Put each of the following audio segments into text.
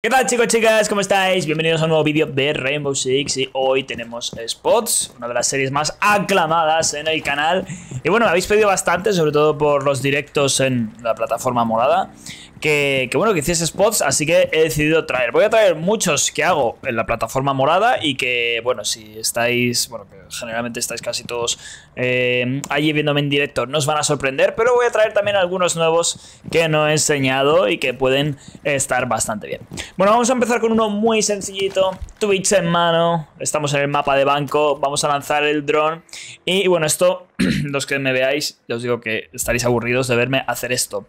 ¿Qué tal chicos, chicas? ¿Cómo estáis? Bienvenidos a un nuevo vídeo de Rainbow Six y hoy tenemos Spots, una de las series más aclamadas en el canal y bueno, me habéis pedido bastante, sobre todo por los directos en la plataforma morada que, bueno, que hiciese spots, así que he decidido traer. Voy a traer muchos que hago en la plataforma morada y que, bueno, si estáis, bueno, que generalmente estáis casi todos eh, allí viéndome en directo, no os van a sorprender, pero voy a traer también algunos nuevos que no he enseñado y que pueden estar bastante bien. Bueno, vamos a empezar con uno muy sencillito, Twitch en mano, estamos en el mapa de banco, vamos a lanzar el dron y, bueno, esto, los que me veáis, os digo que estaréis aburridos de verme hacer esto.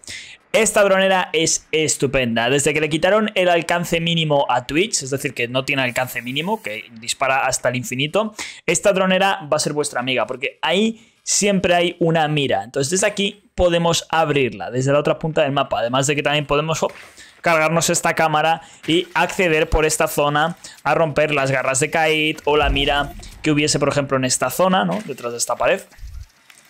Esta dronera es estupenda. Desde que le quitaron el alcance mínimo a Twitch, es decir, que no tiene alcance mínimo, que dispara hasta el infinito, esta dronera va a ser vuestra amiga, porque ahí siempre hay una mira. Entonces desde aquí podemos abrirla, desde la otra punta del mapa. Además de que también podemos oh, cargarnos esta cámara y acceder por esta zona a romper las garras de Kite o la mira que hubiese, por ejemplo, en esta zona, ¿no? Detrás de esta pared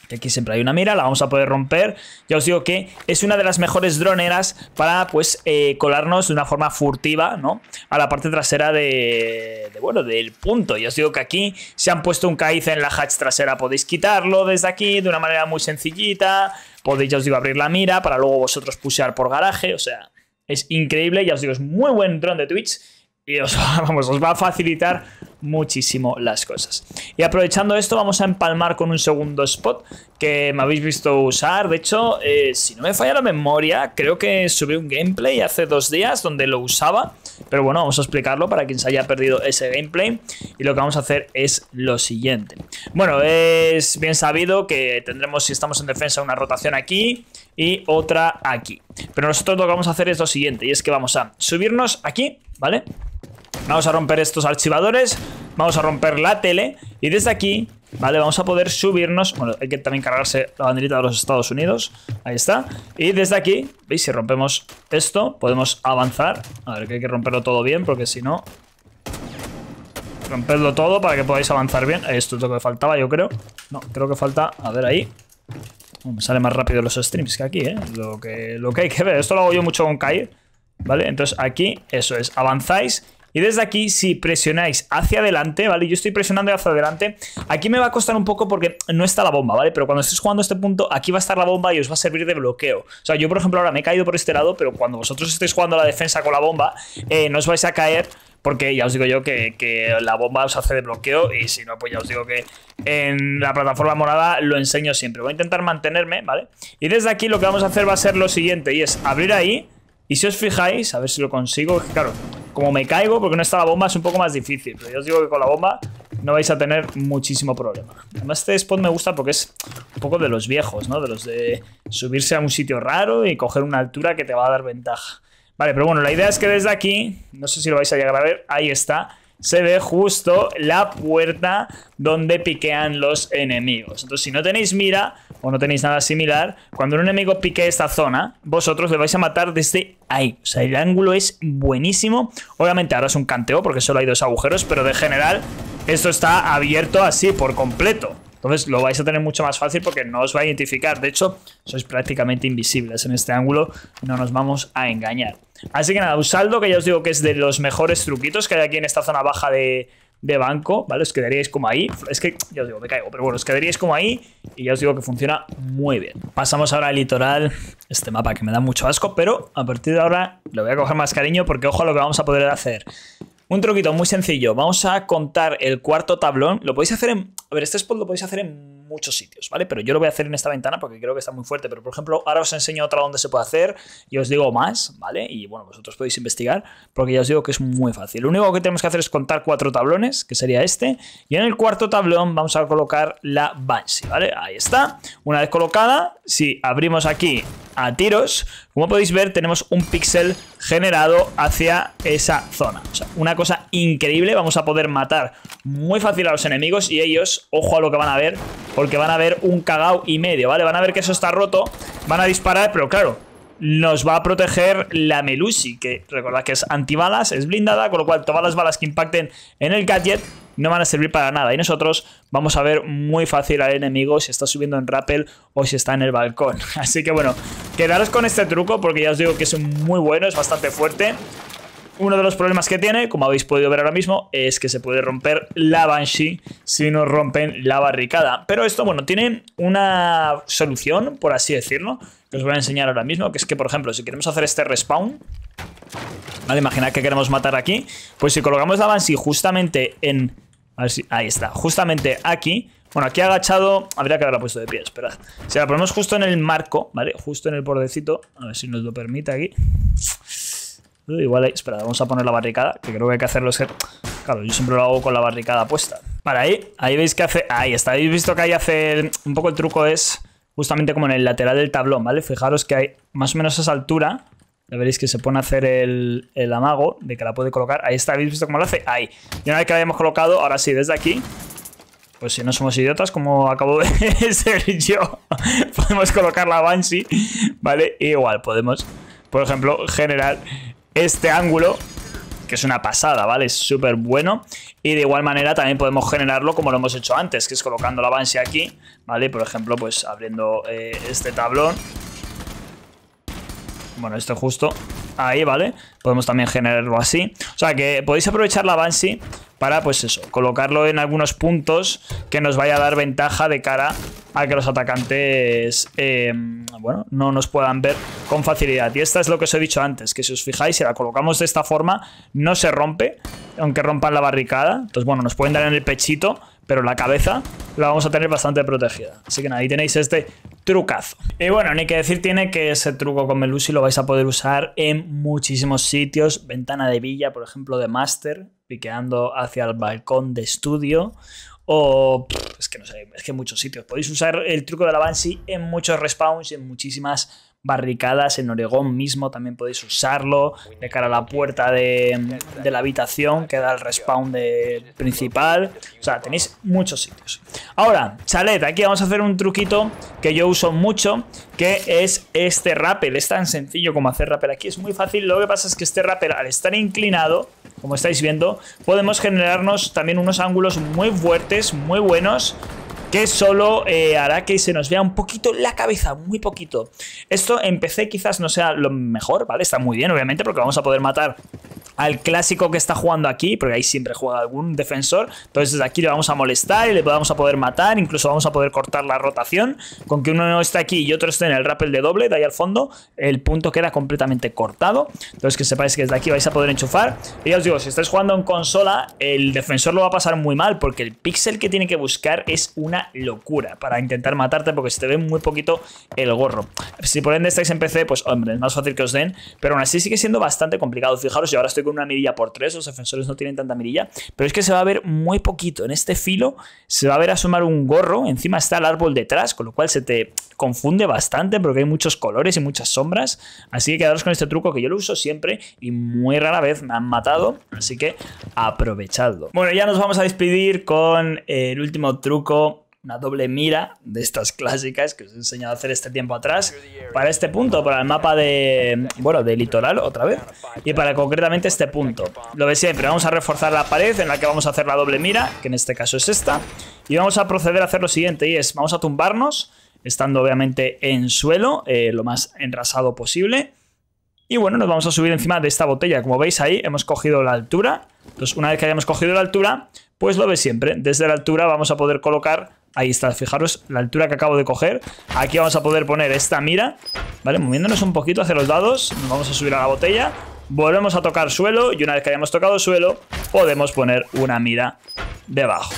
que aquí siempre hay una mira, la vamos a poder romper. Ya os digo que es una de las mejores droneras para pues eh, colarnos de una forma furtiva, ¿no? A la parte trasera de, bueno, del punto. Ya os digo que aquí se han puesto un caíz en la hatch trasera, podéis quitarlo desde aquí de una manera muy sencillita. Podéis, ya os digo, abrir la mira para luego vosotros pusear por garaje, o sea, es increíble, ya os digo, es muy buen dron de Twitch y os, vamos, va a facilitar muchísimo las cosas. Y aprovechando esto vamos a empalmar con un segundo spot que me habéis visto usar. De hecho, eh, si no me falla la memoria, creo que subí un gameplay hace dos días donde lo usaba. Pero bueno, vamos a explicarlo para quien se haya perdido ese gameplay. Y lo que vamos a hacer es lo siguiente. Bueno, es bien sabido que tendremos, si estamos en defensa, una rotación aquí y otra aquí. Pero nosotros lo que vamos a hacer es lo siguiente, y es que vamos a subirnos aquí, ¿vale? Vamos a romper estos archivadores. Vamos a romper la tele. Y desde aquí, ¿vale? Vamos a poder subirnos. Bueno, hay que también cargarse la banderita de los Estados Unidos. Ahí está. Y desde aquí, ¿veis? Si rompemos esto, podemos avanzar. A ver, que hay que romperlo todo bien, porque si no... Romperlo todo para que podáis avanzar bien. Esto es lo que faltaba, yo creo. No, creo que falta... A ver, ahí. Uh, me sale más rápido los streams que aquí, ¿eh? Lo que, lo que hay que ver. Esto lo hago yo mucho con Kai. ¿Vale? Entonces aquí, eso es. Avanzáis y desde aquí, si presionáis hacia adelante, ¿vale? Yo estoy presionando hacia adelante. Aquí me va a costar un poco porque no está la bomba, ¿vale? Pero cuando estéis jugando este punto, aquí va a estar la bomba y os va a servir de bloqueo. O sea, yo, por ejemplo, ahora me he caído por este lado, pero cuando vosotros estéis jugando la defensa con la bomba, eh, no os vais a caer porque ya os digo yo que, que, la bomba os hace de bloqueo y si no, pues ya os digo que en la plataforma morada lo enseño siempre. Voy a intentar mantenerme, ¿vale? Y desde aquí lo que vamos a hacer va a ser lo siguiente y es abrir ahí y si os fijáis, a ver si lo consigo, claro, como me caigo porque no está la bomba es un poco más difícil. Pero yo os digo que con la bomba no vais a tener muchísimo problema. Además este spot me gusta porque es un poco de los viejos, ¿no? De los de subirse a un sitio raro y coger una altura que te va a dar ventaja. Vale, pero bueno, la idea es que desde aquí, no sé si lo vais a llegar a ver, ahí está se ve justo la puerta donde piquean los enemigos. Entonces, si no tenéis mira o no tenéis nada similar, cuando un enemigo pique esta zona, vosotros le vais a matar desde ahí. O sea, el ángulo es buenísimo. Obviamente ahora es un canteo porque solo hay dos agujeros, pero de general esto está abierto así por completo. Entonces lo vais a tener mucho más fácil porque no os va a identificar. De hecho, sois prácticamente invisibles en este ángulo. No nos vamos a engañar. Así que nada, un saldo que ya os digo que es de los mejores truquitos que hay aquí en esta zona baja de, banco, ¿vale? Os quedaríais como ahí. Es que, ya os digo, me caigo, pero bueno, os quedaríais como ahí y ya os digo que funciona muy bien. Pasamos ahora al litoral, este mapa que me da mucho asco, pero a partir de ahora lo voy a coger más cariño porque ojo a lo que vamos a poder hacer. Un truquito muy sencillo, vamos a contar el cuarto tablón, lo podéis hacer en a ver, este spot lo podéis hacer en muchos sitios, ¿vale? Pero yo lo voy a hacer en esta ventana porque creo que está muy fuerte. Pero, por ejemplo, ahora os enseño otra donde se puede hacer y os digo más, ¿vale? Y, bueno, vosotros podéis investigar porque ya os digo que es muy fácil. Lo único que tenemos que hacer es contar cuatro tablones, que sería este. Y en el cuarto tablón vamos a colocar la Banshee, ¿vale? Ahí está. Una vez colocada, si abrimos aquí a tiros, como podéis ver, tenemos un pixel generado hacia esa zona. O sea, una cosa increíble. Vamos a poder matar muy fácil a los enemigos y ellos, ojo a lo que van a ver, porque van a ver un cagao y medio, ¿vale? Van a ver que eso está roto, van a disparar, pero claro, nos va a proteger la Melusi, que recordad que es antibalas, es blindada, con lo cual todas las balas que impacten en el gadget no van a servir para nada. Y nosotros vamos a ver muy fácil al enemigo si está subiendo en rappel o si está en el balcón. Así que bueno, quedaros con este truco porque ya os digo que es muy bueno, es bastante fuerte. Uno de los problemas que tiene, como habéis podido ver ahora mismo, es que se puede romper la Banshee si no rompen la barricada. Pero esto, bueno, tiene una solución, por así decirlo, que os voy a enseñar ahora mismo, que es que, por ejemplo, si queremos hacer este respawn, vale, imaginad que queremos matar aquí, pues si colocamos la Banshee justamente en... A ver si, ahí está, justamente aquí, bueno, aquí agachado, habría que haberla puesto de pie, esperad. Si la ponemos justo en el marco, ¿vale? Justo en el bordecito, a ver si nos lo permite aquí. Igual, ahí, eh, espera, vamos a poner la barricada, que creo que hay que hacerlo. Es claro, yo siempre lo hago con la barricada puesta. Para ahí, ahí veis que hace, ahí está, habéis visto que ahí hace, un poco el truco es justamente como en el lateral del tablón, ¿vale? Fijaros que hay más o menos esa altura, ya veréis que se pone a hacer el, amago de que la puede colocar. Ahí está, ¿habéis visto cómo lo hace? Ahí. Y una vez que la hayamos colocado, ahora sí, desde aquí, pues si no somos idiotas, como acabo de ser yo, podemos colocar la Banshee, ¿vale? igual podemos, por ejemplo, generar este ángulo, que es una pasada, ¿vale? Es súper bueno. Y de igual manera también podemos generarlo como lo hemos hecho antes, que es colocando la Banshee aquí, ¿vale? Por ejemplo, pues abriendo eh, este tablón. Bueno, esto justo ahí, ¿vale? Podemos también generarlo así. O sea que podéis aprovechar la Banshee para, pues eso, colocarlo en algunos puntos que nos vaya a dar ventaja de cara a que los atacantes, eh, bueno, no nos puedan ver con facilidad. Y esta es lo que os he dicho antes, que si os fijáis, si la colocamos de esta forma, no se rompe, aunque rompan la barricada. Entonces, bueno, nos pueden dar en el pechito, pero la cabeza la vamos a tener bastante protegida. Así que nada, ahí tenéis este trucazo. Y bueno, ni que decir tiene que ese truco con Melusi lo vais a poder usar en muchísimos sitios. Ventana de villa, por ejemplo, de Master piqueando hacia el balcón de estudio o es que no sé, es que en muchos sitios. Podéis usar el truco de la Banshee en muchos respawns y en muchísimas barricadas, en Oregón mismo también podéis usarlo, de cara a la puerta de, la habitación que da el respawn de, principal, o sea, tenéis muchos sitios. Ahora, chalet, aquí vamos a hacer un truquito que yo uso mucho, que es este rappel, es tan sencillo como hacer rappel aquí, es muy fácil, lo que pasa es que este rappel al estar inclinado, como estáis viendo, podemos generarnos también unos ángulos muy fuertes, muy buenos, que solo eh, hará que se nos vea un poquito la cabeza, muy poquito. Esto en PC quizás no sea lo mejor, ¿vale? Está muy bien, obviamente, porque vamos a poder matar al clásico que está jugando aquí, porque ahí siempre juega algún defensor. Entonces desde aquí le vamos a molestar y le vamos a poder matar, incluso vamos a poder cortar la rotación. Con que uno está aquí y otro esté en el rappel de doble, de ahí al fondo, el punto queda completamente cortado. Entonces que sepáis que desde aquí vais a poder enchufar. Y ya os digo, si estáis jugando en consola, el defensor lo va a pasar muy mal, porque el pixel que tiene que buscar es una locura para intentar matarte, porque se te ve muy poquito el gorro. Si por ende estáis en PC, pues hombre, es más fácil que os den, pero aún así sigue siendo bastante complicado. Fijaros, yo ahora estoy una mirilla por tres, los defensores no tienen tanta mirilla, pero es que se va a ver muy poquito. En este filo se va a ver asomar un gorro, encima está el árbol detrás, con lo cual se te confunde bastante porque hay muchos colores y muchas sombras, así que quedaros con este truco que yo lo uso siempre y muy rara vez me han matado, así que aprovechadlo. Bueno, ya nos vamos a despedir con eh, el último truco una doble mira de estas clásicas que os he enseñado a hacer este tiempo atrás para este punto, para el mapa de, bueno, de litoral otra vez y para concretamente este punto. Lo ve siempre, vamos a reforzar la pared en la que vamos a hacer la doble mira, que en este caso es esta, y vamos a proceder a hacer lo siguiente y es, vamos a tumbarnos, estando obviamente en suelo, eh, lo más enrasado posible, y bueno, nos vamos a subir encima de esta botella. Como veis ahí, hemos cogido la altura. Entonces, una vez que hayamos cogido la altura, pues lo ves siempre. Desde la altura vamos a poder colocar Ahí está, fijaros la altura que acabo de coger. Aquí vamos a poder poner esta mira, ¿vale? Moviéndonos un poquito hacia los dados, vamos a subir a la botella, volvemos a tocar suelo y una vez que hayamos tocado suelo, podemos poner una mira debajo.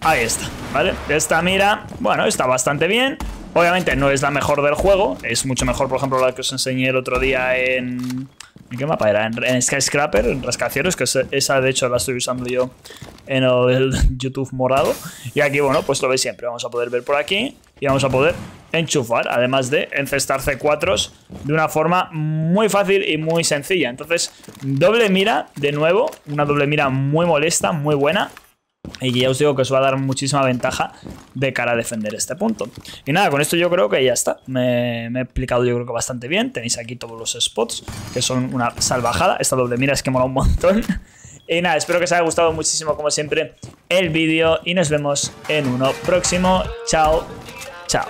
Ahí está, ¿vale? Esta mira, bueno, está bastante bien. Obviamente no es la mejor del juego, es mucho mejor, por ejemplo, la que os enseñé el otro día en ¿En qué mapa era? En, Skyscraper, en Rascacieros, que esa de hecho la estoy usando yo en el, el YouTube morado. Y aquí, bueno, pues lo veis siempre. Vamos a poder ver por aquí y vamos a poder enchufar, además de encestar C4s de una forma muy fácil y muy sencilla. Entonces, doble mira, de nuevo, una doble mira muy molesta, muy buena. Y ya os digo que os va a dar muchísima ventaja de cara a defender este punto. Y nada, con esto yo creo que ya está. Me, he explicado yo creo que bastante bien. Tenéis aquí todos los spots, que son una salvajada. Esta doble mira es que mola un montón. Y nada, espero que os haya gustado muchísimo como siempre el vídeo y nos vemos en uno próximo. Chao, chao.